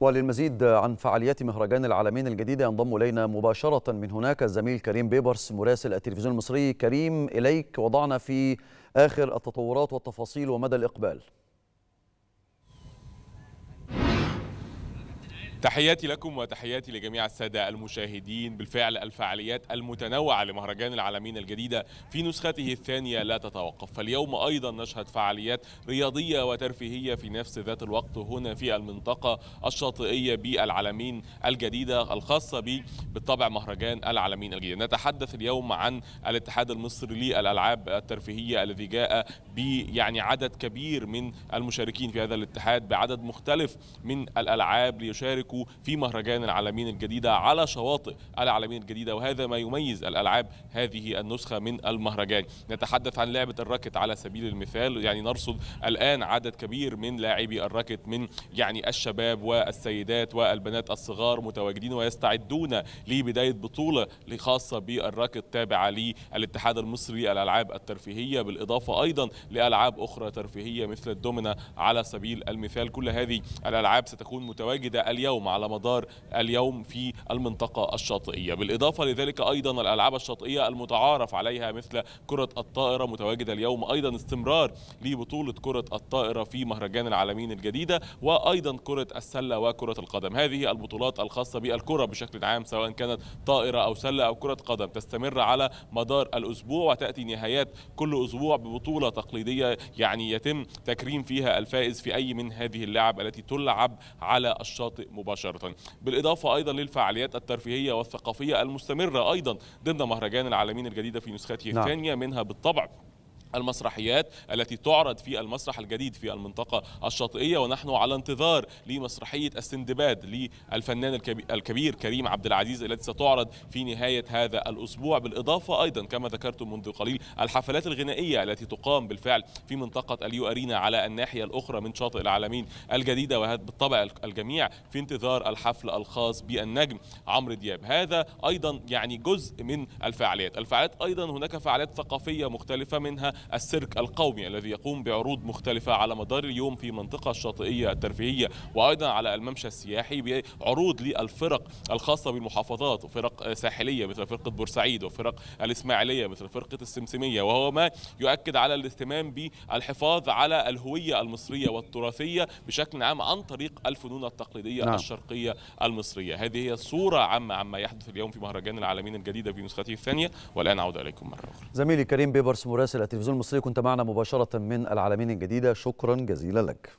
وللمزيد عن فعاليات مهرجان العالمين الجديد ينضم إلينا مباشرة من هناك الزميل كريم بيبرس مراسل التلفزيون المصري كريم إليك وضعنا في آخر التطورات والتفاصيل ومدى الإقبال تحياتي لكم وتحياتي لجميع السادة المشاهدين بالفعل الفعاليات المتنوعة لمهرجان العالمين الجديدة في نسخته الثانية لا تتوقف فاليوم أيضا نشهد فعاليات رياضية وترفيهية في نفس ذات الوقت هنا في المنطقة الشاطئية بالعالمين الجديدة الخاصة بالطبع مهرجان العالمين الجديدة نتحدث اليوم عن الاتحاد المصري للألعاب الترفيهية الذي جاء يعني عدد كبير من المشاركين في هذا الاتحاد بعدد مختلف من الألعاب ليشاركوا يشاركوا في مهرجان العالمين الجديدة على شواطئ العالمين الجديدة وهذا ما يميز الألعاب هذه النسخة من المهرجان نتحدث عن لعبة الركت على سبيل المثال يعني نرصد الآن عدد كبير من لاعبي الركت من يعني الشباب والسيدات والبنات الصغار متواجدين ويستعدون لبداية بطولة خاصة بالركت تابعة للاتحاد المصري الألعاب الترفيهية بالإضافة أيضا لألعاب أخرى ترفيهية مثل الدومنا على سبيل المثال كل هذه الألعاب ستكون متواجدة اليوم اليوم على مدار اليوم في المنطقة الشاطئية بالإضافة لذلك أيضا الألعاب الشاطئية المتعارف عليها مثل كرة الطائرة متواجدة اليوم أيضا استمرار لبطولة كرة الطائرة في مهرجان العالمين الجديدة وأيضا كرة السلة وكرة القدم هذه البطولات الخاصة بالكرة بشكل عام سواء كانت طائرة أو سلة أو كرة قدم تستمر على مدار الأسبوع وتأتي نهايات كل أسبوع ببطولة تقليدية يعني يتم تكريم فيها الفائز في أي من هذه اللعب التي تلعب على الشاطئ مباشرة. مباشرة بالإضافة أيضا للفعاليات الترفيهية والثقافية المستمرة أيضا ضمن مهرجان العالمين الجديدة في نسخته نعم. الثانية منها بالطبع المسرحيات التي تعرض في المسرح الجديد في المنطقة الشاطئية ونحن على انتظار لمسرحية السندباد للفنان الكبير كريم عبد العزيز التي ستعرض في نهاية هذا الأسبوع بالإضافة أيضا كما ذكرت منذ قليل الحفلات الغنائية التي تقام بالفعل في منطقة اليو أرينا على الناحية الأخرى من شاطئ العالمين الجديدة وهذا بالطبع الجميع في انتظار الحفل الخاص بالنجم عمرو دياب هذا أيضا يعني جزء من الفعاليات الفعاليات أيضا هناك فعاليات ثقافية مختلفة منها السيرك القومي الذي يقوم بعروض مختلفة على مدار اليوم في منطقة الشاطئية الترفيهية وأيضا على الممشى السياحي بعروض للفرق الخاصة بالمحافظات وفرق ساحلية مثل فرقة بورسعيد وفرق الإسماعيلية مثل فرقة السمسمية وهو ما يؤكد على الاهتمام بالحفاظ على الهوية المصرية والتراثية بشكل عام عن طريق الفنون التقليدية نعم. الشرقية المصرية هذه هي صورة عامة عما يحدث اليوم في مهرجان العالمين الجديدة في نسخته الثانية والآن أعود إليكم مرة أخرى زميلي كريم بيبرس مراسل التلفزيون المصري كنت معنا مباشرة من العالمين الجديدة شكرا جزيلا لك